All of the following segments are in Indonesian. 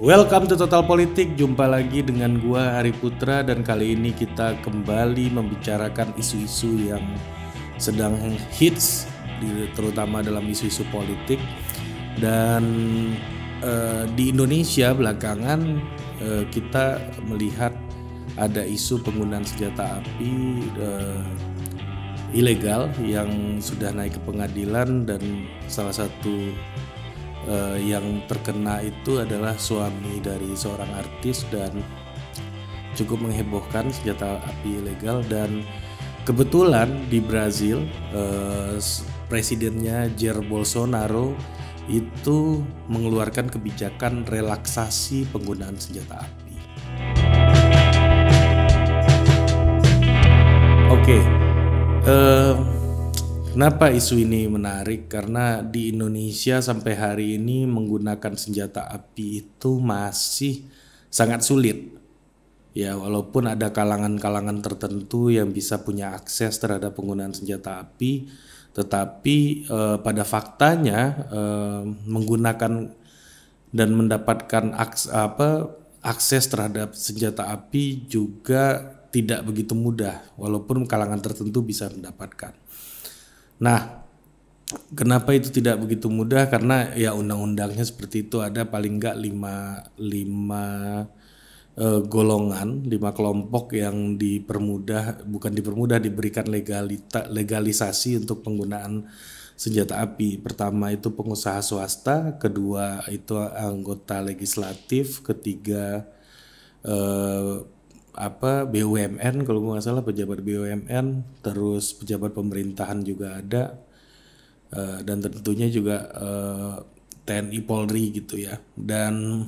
Welcome to Total Politik, jumpa lagi dengan gua Hari Putra dan kali ini kita kembali membicarakan isu-isu yang sedang hits terutama dalam isu-isu politik dan eh, di Indonesia belakangan eh, kita melihat ada isu penggunaan senjata api eh, ilegal yang sudah naik ke pengadilan dan salah satu uh, yang terkena itu adalah suami dari seorang artis dan cukup menghebohkan senjata api ilegal dan kebetulan di Brazil uh, presidennya Jair Bolsonaro itu mengeluarkan kebijakan relaksasi penggunaan senjata api. Oke, okay. Uh, eh, Kenapa isu ini menarik? Karena di Indonesia sampai hari ini menggunakan senjata api itu masih sangat sulit. Ya, walaupun ada kalangan-kalangan tertentu yang bisa punya akses terhadap penggunaan senjata api, tetapi eh, pada faktanya eh, menggunakan dan mendapatkan aks, apa akses terhadap senjata api juga tidak begitu mudah, walaupun kalangan tertentu bisa mendapatkan. Nah, kenapa itu tidak begitu mudah? Karena ya undang-undangnya seperti itu ada paling nggak lima lima e, golongan, lima kelompok yang dipermudah bukan dipermudah diberikan legalita legalisasi untuk penggunaan senjata api. Pertama itu pengusaha swasta, kedua itu anggota legislatif, ketiga eh, apa BUMN kalau nggak salah pejabat BUMN terus pejabat pemerintahan juga ada uh, dan tentunya juga uh, eh, TNI Polri gitu ya dan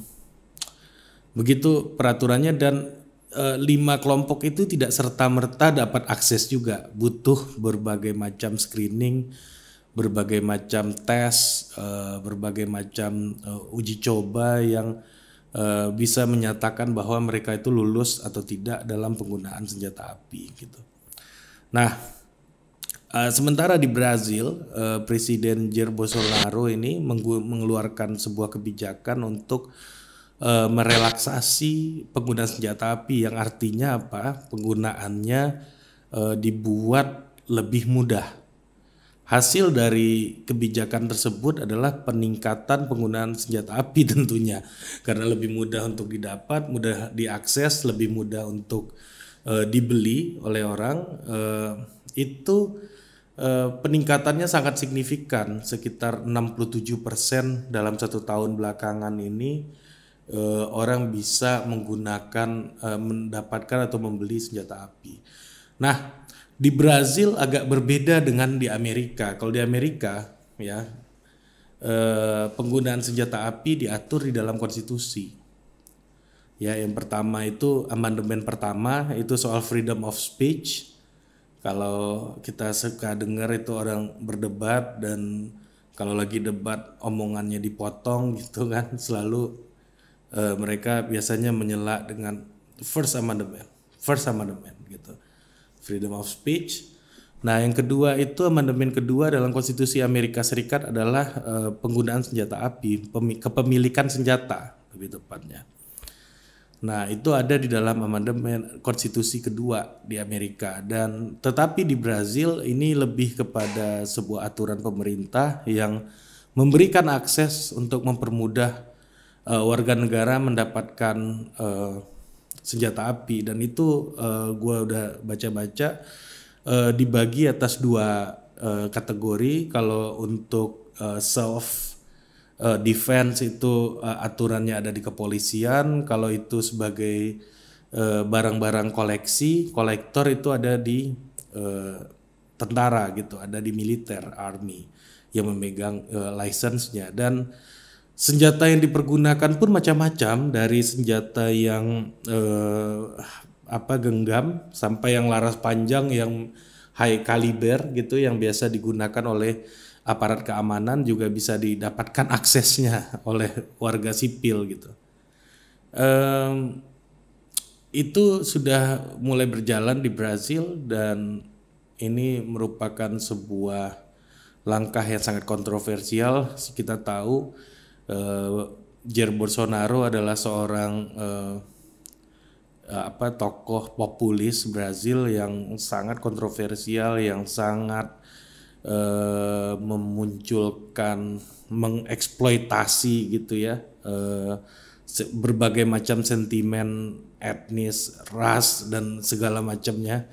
begitu peraturannya dan uh, lima kelompok itu tidak serta merta dapat akses juga butuh berbagai macam screening berbagai macam tes uh, berbagai macam uh, uji coba yang Eh, bisa menyatakan bahwa mereka itu lulus atau tidak dalam penggunaan senjata api gitu. Nah, uh, sementara di Brazil, uh, Presiden Jair Bolsonaro ini mengeluarkan sebuah kebijakan untuk uh, merelaksasi penggunaan senjata api yang artinya apa? Penggunaannya uh, dibuat lebih mudah Hasil dari kebijakan tersebut adalah peningkatan penggunaan senjata api tentunya karena lebih mudah untuk didapat, mudah diakses, lebih mudah untuk e, dibeli oleh orang. E, itu e, peningkatannya sangat signifikan sekitar 67% dalam satu tahun belakangan ini e, orang bisa menggunakan e, mendapatkan atau membeli senjata api. Nah, di Brazil agak berbeda dengan di Amerika. Kalau di Amerika ya eh, penggunaan senjata api diatur di dalam konstitusi. Ya, yang pertama itu amandemen pertama itu soal freedom of speech. Kalau kita suka dengar itu orang berdebat dan kalau lagi debat omongannya dipotong gitu kan selalu eh, mereka biasanya menyela dengan first amendment, first amendment gitu freedom of speech. Nah, yang kedua itu amandemen kedua dalam Konstitusi Amerika Serikat adalah uh, penggunaan senjata api, kepemilikan senjata lebih tepatnya. Nah, itu ada di dalam amandemen konstitusi kedua di Amerika dan tetapi di Brazil ini lebih kepada sebuah aturan pemerintah yang memberikan akses untuk mempermudah uh, warga negara mendapatkan uh, senjata api dan itu uh, eh, gue udah baca-baca uh, dibagi atas dua uh, kategori kalau untuk uh, self uh, defense itu uh, aturannya ada di kepolisian kalau itu sebagai barang-barang uh, koleksi kolektor itu ada di uh, tentara gitu ada di militer army yang memegang uh, license-nya dan senjata yang dipergunakan pun macam-macam dari senjata yang eh, apa genggam sampai yang laras panjang yang high caliber gitu yang biasa digunakan oleh aparat keamanan juga bisa didapatkan aksesnya oleh warga sipil gitu. um, itu sudah mulai berjalan di Brazil dan ini merupakan sebuah langkah yang sangat kontroversial. Kita tahu uh, Jair Bolsonaro adalah seorang uh, apa tokoh populis Brazil yang sangat kontroversial yang sangat uh, memunculkan mengeksploitasi gitu ya uh, berbagai macam sentimen etnis ras dan segala macamnya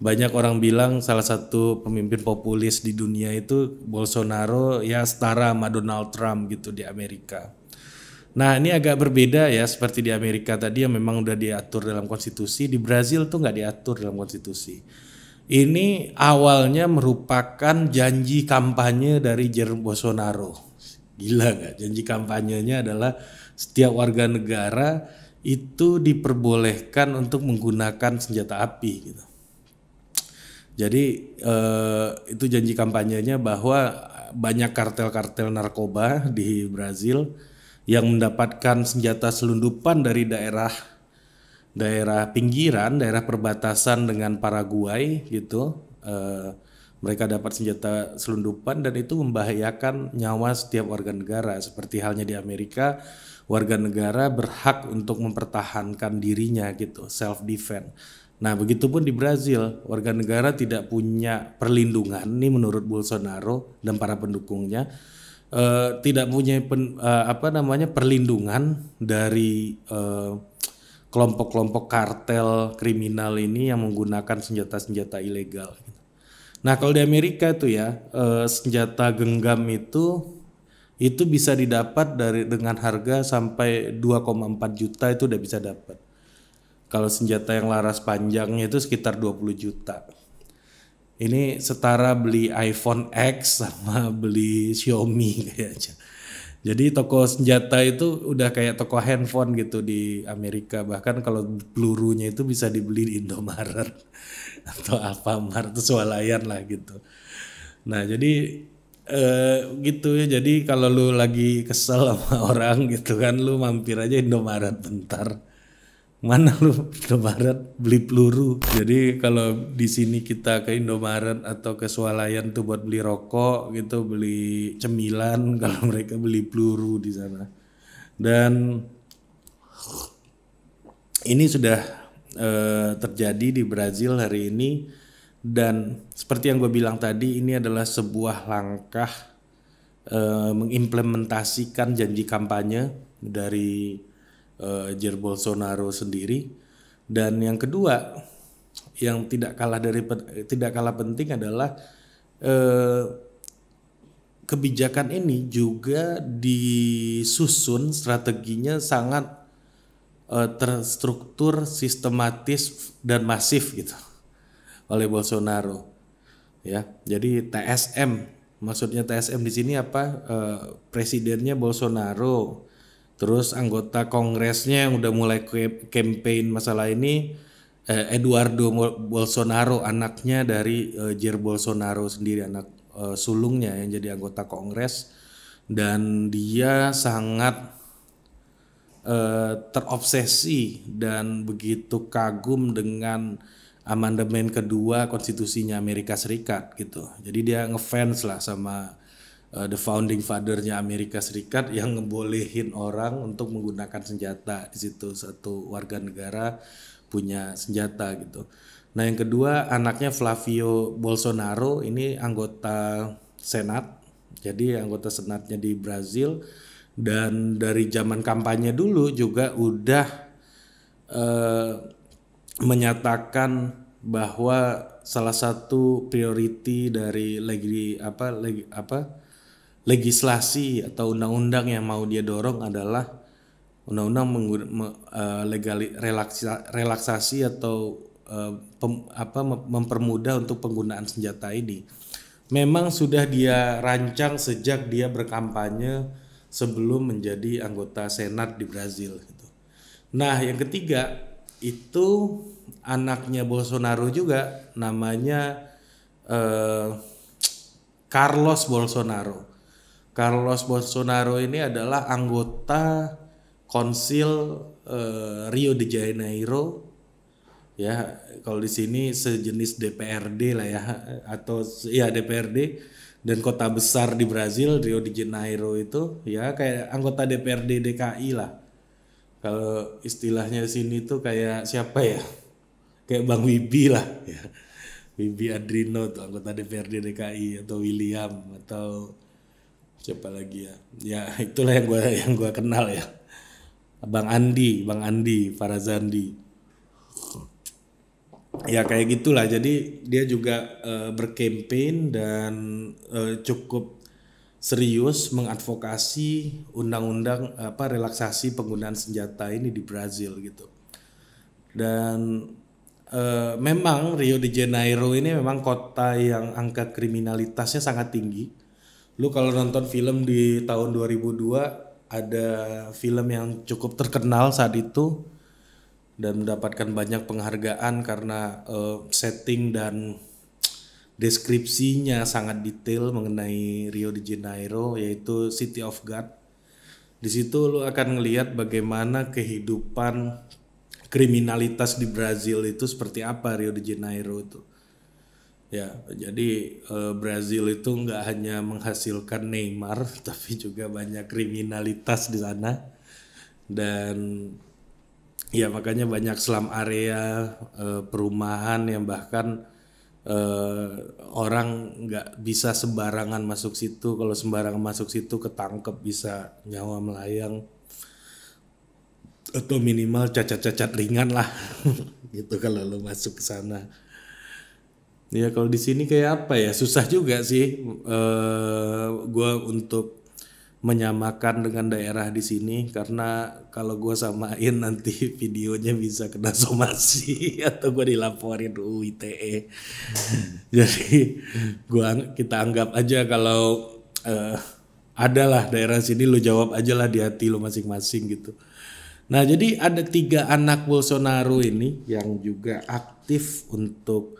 banyak orang bilang salah satu pemimpin populis di dunia itu Bolsonaro ya setara sama Donald Trump gitu di Amerika. Nah ini agak berbeda ya seperti di Amerika tadi yang memang udah diatur dalam konstitusi. Di Brazil tuh nggak diatur dalam konstitusi. Ini awalnya merupakan janji kampanye dari Jair Bolsonaro. Gila nggak? Janji kampanyenya adalah setiap warga negara itu diperbolehkan untuk menggunakan senjata api gitu. Jadi eh, itu janji kampanyenya bahwa banyak kartel-kartel narkoba di Brazil yang mendapatkan senjata selundupan dari daerah daerah pinggiran, daerah perbatasan dengan Paraguay gitu. Eh, mereka dapat senjata selundupan dan itu membahayakan nyawa setiap warga negara. Seperti halnya di Amerika, warga negara berhak untuk mempertahankan dirinya gitu, self defense Nah, begitupun di Brazil, warga negara tidak punya perlindungan ini menurut Bolsonaro dan para pendukungnya uh, tidak punya pen, uh, apa namanya perlindungan dari eh, kelompok-kelompok kartel kriminal ini yang menggunakan senjata-senjata ilegal. Nah, kalau di Amerika itu ya, senjata genggam itu itu bisa didapat dari dengan harga sampai 2,4 juta itu udah bisa dapat. Kalau senjata yang laras panjangnya itu sekitar 20 juta. Ini setara beli iPhone X sama beli Xiaomi kayaknya. Jadi toko senjata itu udah kayak toko handphone gitu di Amerika. Bahkan kalau pelurunya itu bisa dibeli di Indomaret atau Alfamart atau swalayan lah gitu. Nah jadi eh, gitu ya. Jadi kalau lu lagi kesel sama orang gitu kan, lu mampir aja Indomaret bentar mana lu Indomaret beli peluru. Jadi kalau di sini kita ke Indomaret atau ke swalayan tuh buat beli rokok gitu, beli cemilan kalau mereka beli peluru di sana. Dan ini sudah uh, terjadi di Brazil hari ini dan seperti yang gue bilang tadi ini adalah sebuah langkah uh, mengimplementasikan janji kampanye dari Eh, Jair Bolsonaro sendiri. Dan yang kedua yang tidak kalah dari eh, tidak kalah penting adalah eh, kebijakan ini juga disusun strateginya sangat eh, terstruktur, sistematis dan masif gitu oleh Bolsonaro. Ya, jadi TSM maksudnya TSM di sini apa? Eh, presidennya Bolsonaro, Terus anggota kongresnya yang udah mulai campaign masalah ini eh, Eduardo Bolsonaro anaknya dari eh, Jair Bolsonaro sendiri anak eh, sulungnya yang jadi anggota kongres dan dia sangat eh, terobsesi dan begitu kagum dengan amandemen kedua konstitusinya Amerika Serikat gitu. Jadi dia ngefans lah sama uh, the founding fathernya Amerika Serikat yang ngebolehin orang untuk menggunakan senjata di situ satu warga negara punya senjata gitu. Nah yang kedua anaknya Flavio Bolsonaro ini anggota Senat, jadi anggota Senatnya di Brazil dan dari zaman kampanye dulu juga udah eh, menyatakan bahwa salah satu priority dari lagi apa lagi apa legislasi atau undang-undang yang mau dia dorong adalah undang-undang uh, legali relaksa, relaksasi atau eh, pem, apa mempermudah untuk penggunaan senjata ini. Memang sudah dia rancang sejak dia berkampanye sebelum menjadi anggota Senat di Brazil gitu. Nah, yang ketiga itu anaknya Bolsonaro juga namanya eh, Carlos Bolsonaro. Carlos Bolsonaro ini adalah anggota konsil eh, Rio de Janeiro ya kalau di sini sejenis DPRD lah ya atau ya DPRD dan kota besar di Brazil Rio de Janeiro itu ya kayak anggota DPRD DKI lah kalau istilahnya sini tuh kayak siapa ya kayak Bang Wibi lah ya Wibi Adrino tuh anggota DPRD DKI atau William atau siapa lagi ya ya itulah yang gue yang gua kenal ya bang Andi bang Andi Farazandi ya kayak gitulah jadi dia juga uh, eh, berkampanye dan uh, cukup serius mengadvokasi undang-undang apa relaksasi penggunaan senjata ini di Brazil gitu dan uh, memang Rio de Janeiro ini memang kota yang angka kriminalitasnya sangat tinggi lu kalau nonton film di tahun 2002 ada film yang cukup terkenal saat itu dan mendapatkan banyak penghargaan karena uh, setting dan deskripsinya sangat detail mengenai Rio de Janeiro yaitu City of God. Di situ lu akan ngelihat bagaimana kehidupan kriminalitas di Brazil itu seperti apa Rio de Janeiro itu Ya, jadi eh, Brazil itu nggak hanya menghasilkan Neymar, tapi juga banyak kriminalitas di sana. Dan ya makanya banyak selam area, eh, perumahan yang bahkan eh, orang nggak bisa sembarangan masuk situ. Kalau sembarangan masuk situ ketangkep bisa nyawa melayang atau minimal cacat-cacat ringan lah gitu kalau lo masuk ke sana Ya kalau di sini kayak apa ya susah juga sih uh, eh, gue untuk menyamakan dengan daerah di sini karena kalau gue samain nanti videonya bisa kena somasi atau gue dilaporin UU ITE. Jadi gua kita anggap aja kalau uh, eh, adalah daerah sini lu jawab aja lah di hati lu masing-masing gitu. Nah jadi ada tiga anak Bolsonaro ini yang juga aktif untuk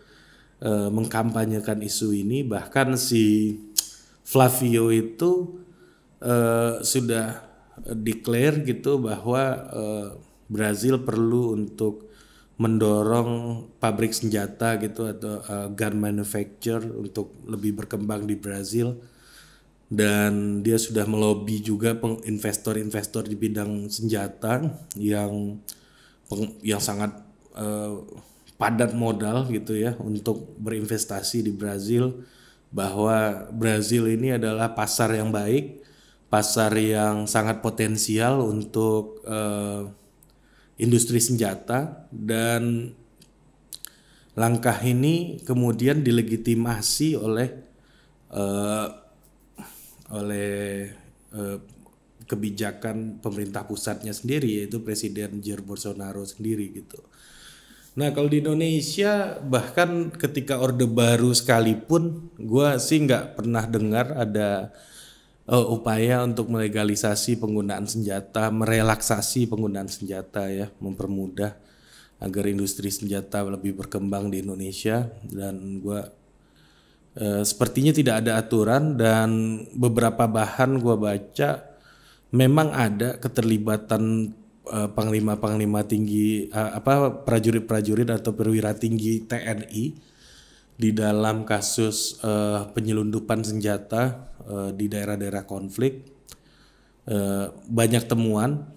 Eh, mengkampanyekan isu ini bahkan si Flavio itu uh, sudah declare gitu bahwa uh, Brazil perlu untuk mendorong pabrik senjata gitu atau uh, gun manufacture untuk lebih berkembang di Brazil dan dia sudah melobi juga investor-investor di bidang senjata yang yang sangat padat modal gitu ya untuk berinvestasi di Brazil bahwa Brazil ini adalah pasar yang baik, pasar yang sangat potensial untuk uh, industri senjata dan langkah ini kemudian dilegitimasi oleh uh, oleh uh, kebijakan pemerintah pusatnya sendiri yaitu Presiden Jair Bolsonaro sendiri gitu. Nah kalau di Indonesia bahkan ketika orde baru sekalipun, gue sih nggak pernah dengar ada uh, upaya untuk melegalisasi penggunaan senjata, merelaksasi penggunaan senjata ya, mempermudah agar industri senjata lebih berkembang di Indonesia dan gue Uh, sepertinya tidak ada aturan dan beberapa bahan gue baca memang ada keterlibatan panglima-panglima eh, tinggi uh, apa prajurit-prajurit atau perwira tinggi TNI di dalam kasus uh, penyelundupan senjata uh, di daerah-daerah konflik uh, banyak temuan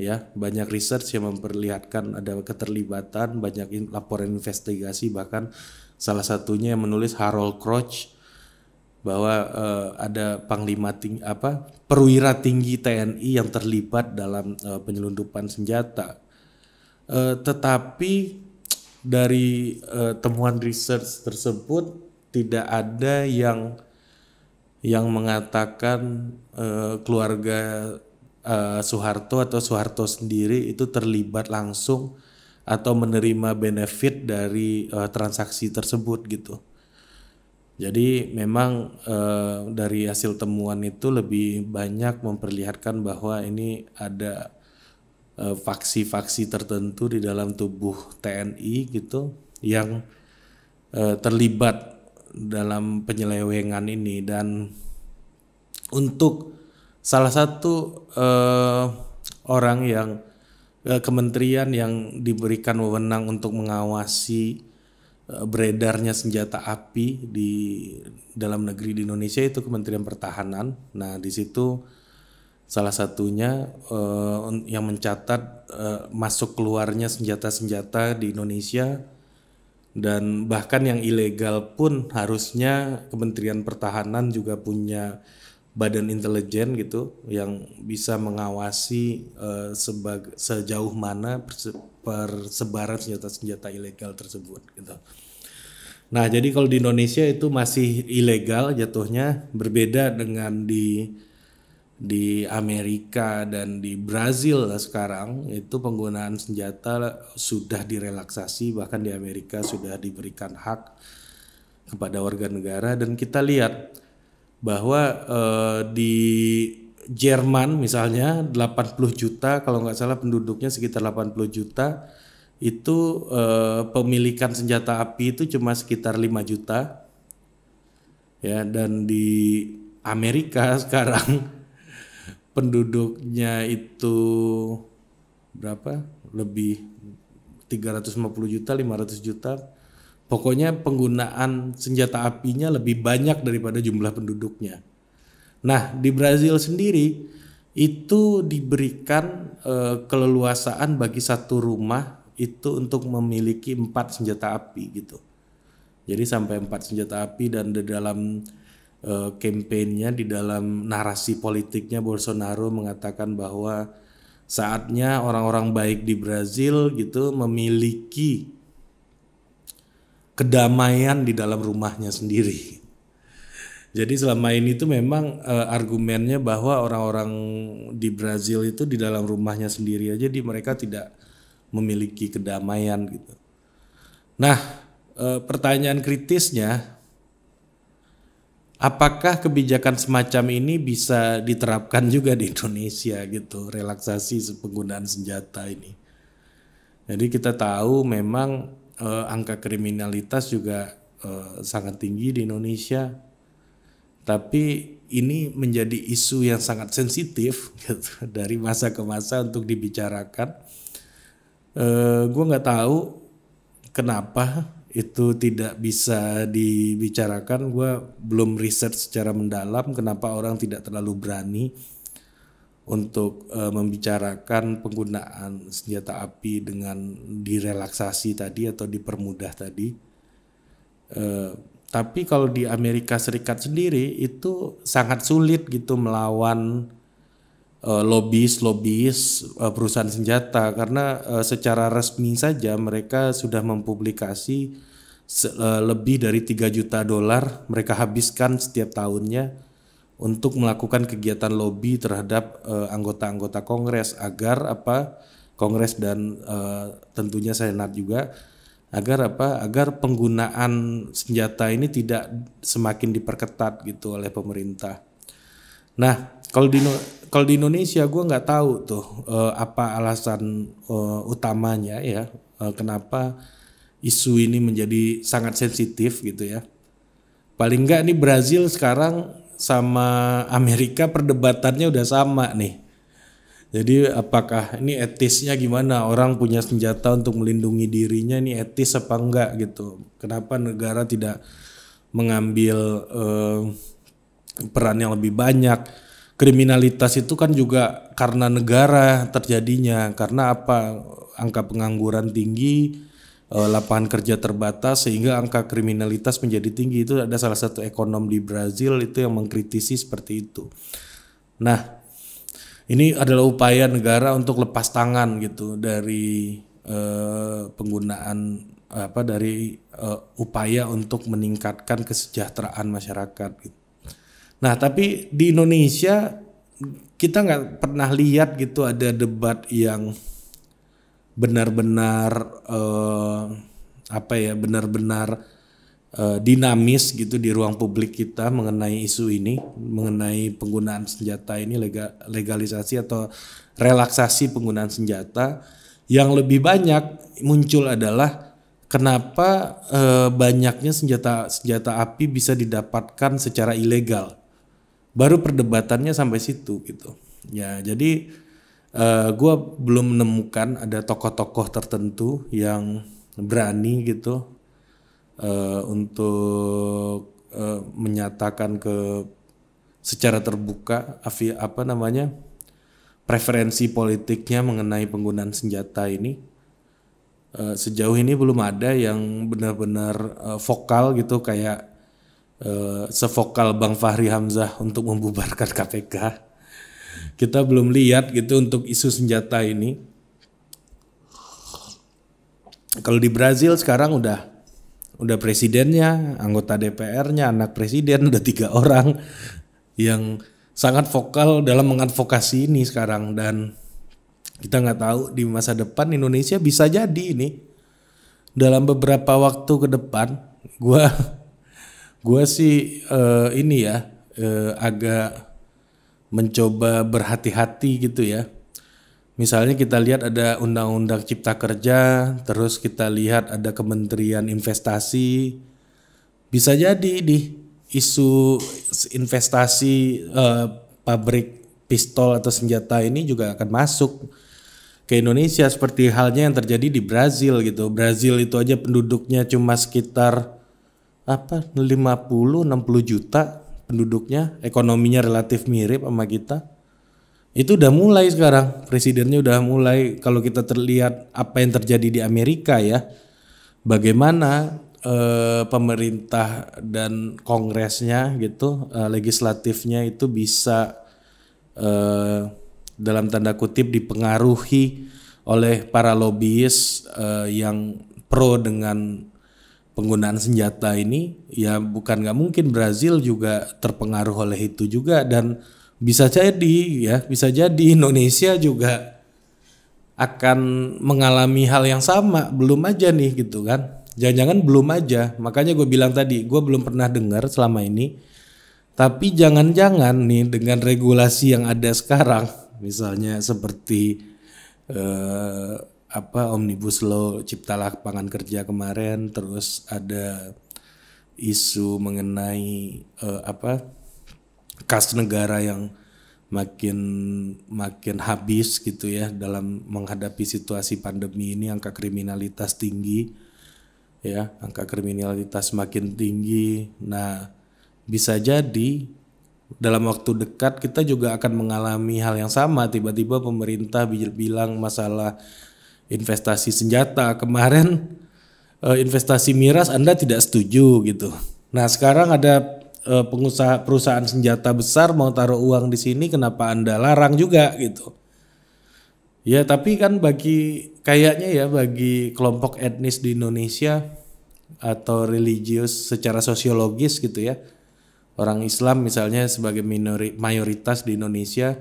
ya banyak research yang memperlihatkan ada keterlibatan banyak in, laporan investigasi bahkan salah satunya yang menulis Harold Crouch bahwa uh, ada panglima ting apa perwira tinggi TNI yang terlibat dalam uh, penyelundupan senjata. Uh, tetapi dari uh, temuan research tersebut tidak ada yang yang mengatakan uh, keluarga uh, Soeharto atau Soeharto sendiri itu terlibat langsung atau menerima benefit dari uh, transaksi tersebut gitu. Jadi memang eh, dari hasil temuan itu lebih banyak memperlihatkan bahwa ini ada faksi eh, faksi-faksi tertentu di dalam tubuh TNI gitu yang eh, terlibat dalam penyelewengan ini dan untuk salah satu eh, orang yang eh, kementerian yang diberikan wewenang untuk mengawasi Eh, beredarnya senjata api di dalam negeri di Indonesia itu Kementerian Pertahanan. Nah, di situ salah satunya eh, yang mencatat eh, masuk keluarnya senjata-senjata di Indonesia dan bahkan yang ilegal pun harusnya Kementerian Pertahanan juga punya badan intelijen gitu yang bisa mengawasi uh, eh, sebagai sejauh mana persebaran senjata-senjata ilegal tersebut gitu. Nah, jadi kalau di Indonesia itu masih ilegal jatuhnya berbeda dengan di di Amerika dan di Brazil sekarang itu penggunaan senjata sudah direlaksasi bahkan di Amerika sudah diberikan hak kepada warga negara dan kita lihat bahwa eh, di Jerman misalnya 80 juta kalau nggak salah penduduknya sekitar 80 juta itu eh, pemilikan senjata api itu cuma sekitar 5 juta ya dan di Amerika sekarang penduduknya itu berapa lebih 350 juta 500 juta pokoknya penggunaan senjata apinya lebih banyak daripada jumlah penduduknya Nah, di Brazil sendiri itu diberikan e, keleluasaan bagi satu rumah itu untuk memiliki empat senjata api gitu. Jadi sampai empat senjata api dan di dalam e, eh, kampanyenya di dalam narasi politiknya Bolsonaro mengatakan bahwa saatnya orang-orang baik di Brazil gitu memiliki kedamaian di dalam rumahnya sendiri jadi selama ini itu memang uh, argumennya bahwa orang-orang di Brazil itu di dalam rumahnya sendiri aja di mereka tidak memiliki kedamaian gitu. Nah, e, pertanyaan kritisnya apakah kebijakan semacam ini bisa diterapkan juga di Indonesia gitu, relaksasi penggunaan senjata ini. Jadi kita tahu memang e, angka kriminalitas juga e, sangat tinggi di Indonesia tapi ini menjadi isu yang sangat sensitif gitu, dari masa ke masa untuk dibicarakan. E, eh, gue nggak tahu kenapa itu tidak bisa dibicarakan. Gue belum riset secara mendalam kenapa orang tidak terlalu berani untuk e, membicarakan penggunaan senjata api dengan direlaksasi tadi atau dipermudah tadi. E, tapi kalau di Amerika Serikat sendiri itu sangat sulit gitu melawan uh, lobis lobis uh, perusahaan senjata karena uh, secara resmi saja mereka sudah mempublikasi uh, lebih dari 3 juta dolar mereka habiskan setiap tahunnya untuk melakukan kegiatan lobby terhadap anggota-anggota uh, Kongres agar apa Kongres dan uh, tentunya Senat juga agar apa agar penggunaan senjata ini tidak semakin diperketat gitu oleh pemerintah. Nah kalau di kalau di Indonesia gue nggak tahu tuh uh, apa alasan uh, utamanya ya uh, kenapa isu ini menjadi sangat sensitif gitu ya. Paling nggak nih Brazil sekarang sama Amerika perdebatannya udah sama nih jadi apakah ini etisnya gimana orang punya senjata untuk melindungi dirinya ini etis apa enggak gitu? Kenapa negara tidak mengambil eh, peran yang lebih banyak? Kriminalitas itu kan juga karena negara terjadinya karena apa angka pengangguran tinggi, eh, lapangan kerja terbatas sehingga angka kriminalitas menjadi tinggi itu ada salah satu ekonom di Brazil itu yang mengkritisi seperti itu. Nah ini adalah upaya negara untuk lepas tangan gitu dari eh, penggunaan apa dari eh, upaya untuk meningkatkan kesejahteraan masyarakat. Gitu. Nah tapi di Indonesia kita nggak pernah lihat gitu ada debat yang benar-benar eh, apa ya benar-benar Eh, dinamis gitu di ruang publik kita mengenai isu ini, mengenai penggunaan senjata ini legalisasi atau relaksasi penggunaan senjata yang lebih banyak muncul adalah kenapa e, banyaknya senjata senjata api bisa didapatkan secara ilegal. Baru perdebatannya sampai situ gitu. Ya, jadi e, eh, gue belum menemukan ada tokoh-tokoh tertentu yang berani gitu uh, untuk uh, menyatakan ke secara terbuka apa namanya preferensi politiknya mengenai penggunaan senjata ini uh, sejauh ini belum ada yang benar-benar uh, vokal gitu kayak uh, sevokal Bang Fahri Hamzah untuk membubarkan KPK kita belum lihat gitu untuk isu senjata ini kalau di Brazil sekarang udah udah presidennya, anggota DPR-nya, anak presiden udah tiga orang yang sangat vokal dalam mengadvokasi ini sekarang dan kita nggak tahu di masa depan Indonesia bisa jadi ini dalam beberapa waktu ke depan gue gue sih uh, ini ya uh, agak mencoba berhati-hati gitu ya Misalnya kita lihat ada undang-undang cipta kerja, terus kita lihat ada kementerian investasi. Bisa jadi di isu investasi eh, pabrik pistol atau senjata ini juga akan masuk ke Indonesia seperti halnya yang terjadi di Brazil gitu. Brazil itu aja penduduknya cuma sekitar apa 50 60 juta penduduknya, ekonominya relatif mirip sama kita itu udah mulai sekarang, presidennya udah mulai. Kalau kita terlihat apa yang terjadi di Amerika ya, bagaimana eh, pemerintah dan kongresnya gitu, eh, legislatifnya itu bisa eh, dalam tanda kutip dipengaruhi oleh para lobbyis eh, yang pro dengan penggunaan senjata ini ya bukan nggak mungkin Brazil juga terpengaruh oleh itu juga dan bisa jadi ya bisa jadi Indonesia juga akan mengalami hal yang sama belum aja nih gitu kan jangan-jangan belum aja makanya gue bilang tadi gue belum pernah dengar selama ini tapi jangan-jangan nih dengan regulasi yang ada sekarang misalnya seperti eh, apa omnibus law cipta lapangan kerja kemarin terus ada isu mengenai eh, apa kas negara yang makin makin habis gitu ya dalam menghadapi situasi pandemi ini angka kriminalitas tinggi ya angka kriminalitas makin tinggi nah bisa jadi dalam waktu dekat kita juga akan mengalami hal yang sama tiba-tiba pemerintah bilang masalah investasi senjata kemarin eh, investasi miras Anda tidak setuju gitu nah sekarang ada Eh, pengusaha perusahaan senjata besar mau taruh uang di sini kenapa Anda larang juga gitu. Ya, tapi kan bagi kayaknya ya bagi kelompok etnis di Indonesia atau religius secara sosiologis gitu ya. Orang Islam misalnya sebagai minori, mayoritas di Indonesia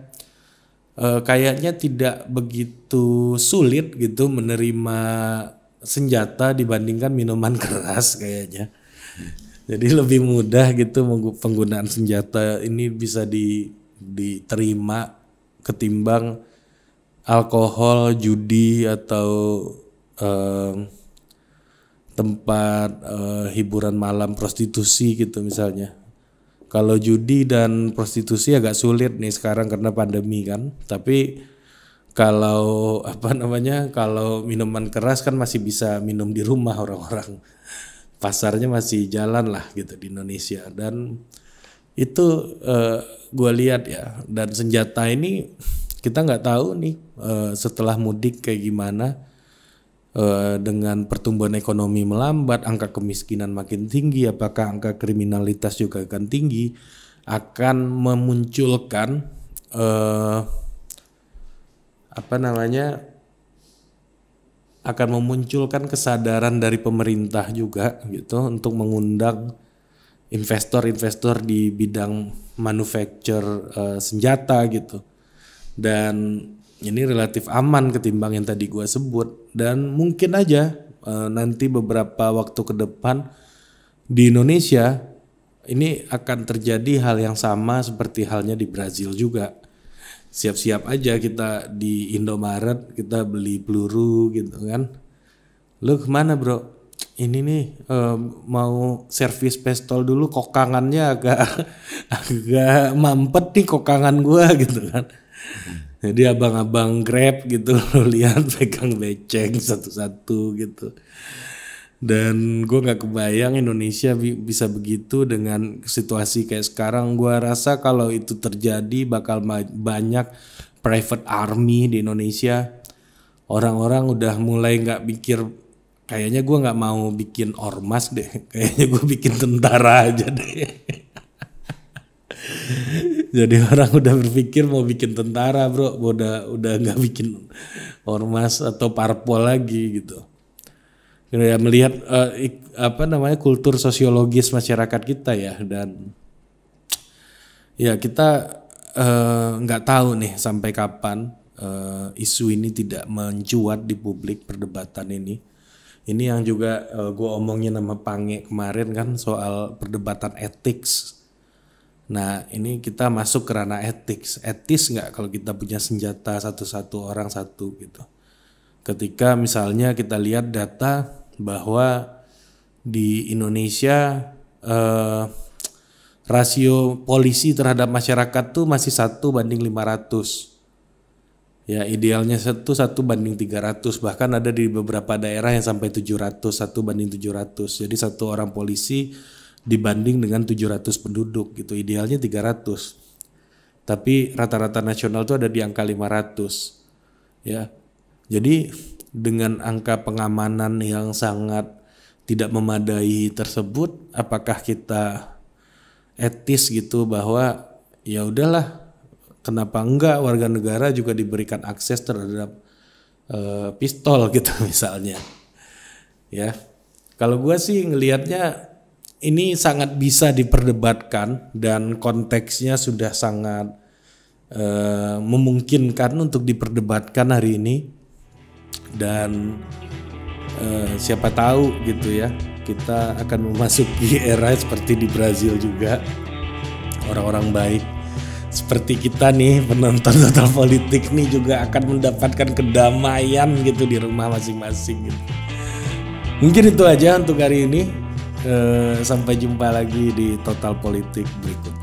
eh, kayaknya tidak begitu sulit gitu menerima senjata dibandingkan minuman keras kayaknya. Jadi lebih mudah gitu penggunaan senjata ini bisa di, diterima ketimbang alkohol, judi atau eh, tempat eh, hiburan malam prostitusi gitu misalnya. Kalau judi dan prostitusi agak sulit nih sekarang karena pandemi kan. Tapi kalau apa namanya kalau minuman keras kan masih bisa minum di rumah orang-orang pasarnya masih jalan lah gitu di Indonesia dan itu uh, eh, gue lihat ya dan senjata ini kita nggak tahu nih uh, setelah mudik kayak gimana uh, dengan pertumbuhan ekonomi melambat angka kemiskinan makin tinggi apakah angka kriminalitas juga akan tinggi akan memunculkan uh, apa namanya akan memunculkan kesadaran dari pemerintah juga gitu untuk mengundang investor-investor di bidang manufacture uh, senjata gitu dan ini relatif aman ketimbang yang tadi gue sebut dan mungkin aja uh, nanti beberapa waktu ke depan di Indonesia ini akan terjadi hal yang sama seperti halnya di Brazil juga siap-siap aja kita di Indomaret kita beli peluru gitu kan lu kemana bro ini nih um, mau servis pistol dulu kokangannya agak agak mampet nih kokangan gua gitu kan jadi abang-abang grab gitu lihat pegang beceng satu-satu gitu dan gue nggak kebayang Indonesia bi bisa begitu dengan situasi kayak sekarang gue rasa kalau itu terjadi bakal banyak private army di Indonesia orang-orang udah mulai nggak pikir kayaknya gue nggak mau bikin ormas deh kayaknya gue bikin tentara aja deh jadi orang udah berpikir mau bikin tentara bro udah udah nggak bikin ormas atau parpol lagi gitu gitu ya melihat uh, ik, apa namanya kultur sosiologis masyarakat kita ya dan ya kita eh, nggak uh, tahu nih sampai kapan uh, isu ini tidak mencuat di publik perdebatan ini. Ini yang juga uh, gue omongin nama Pange kemarin kan soal perdebatan etik. Nah ini kita masuk ke ranah etik. Etis nggak kalau kita punya senjata satu-satu orang satu gitu. Ketika misalnya kita lihat data bahwa di Indonesia eh, rasio polisi terhadap masyarakat tuh masih satu banding 500 ya idealnya satu satu banding 300 bahkan ada di beberapa daerah yang sampai 700 satu banding 700 jadi satu orang polisi dibanding dengan 700 penduduk gitu idealnya 300 tapi rata-rata nasional tuh ada di angka 500 ya jadi dengan angka pengamanan yang sangat tidak memadai tersebut, apakah kita etis gitu bahwa ya udahlah kenapa enggak warga negara juga diberikan akses terhadap e, pistol gitu misalnya. Ya. Kalau gue sih ngelihatnya ini sangat bisa diperdebatkan dan konteksnya sudah sangat e, memungkinkan untuk diperdebatkan hari ini dan uh, siapa tahu gitu ya kita akan memasuki era seperti di Brazil juga orang-orang baik seperti kita nih penonton total politik nih juga akan mendapatkan kedamaian gitu di rumah masing-masing gitu. Mungkin itu aja untuk hari ini. uh, sampai jumpa lagi di total politik berikut.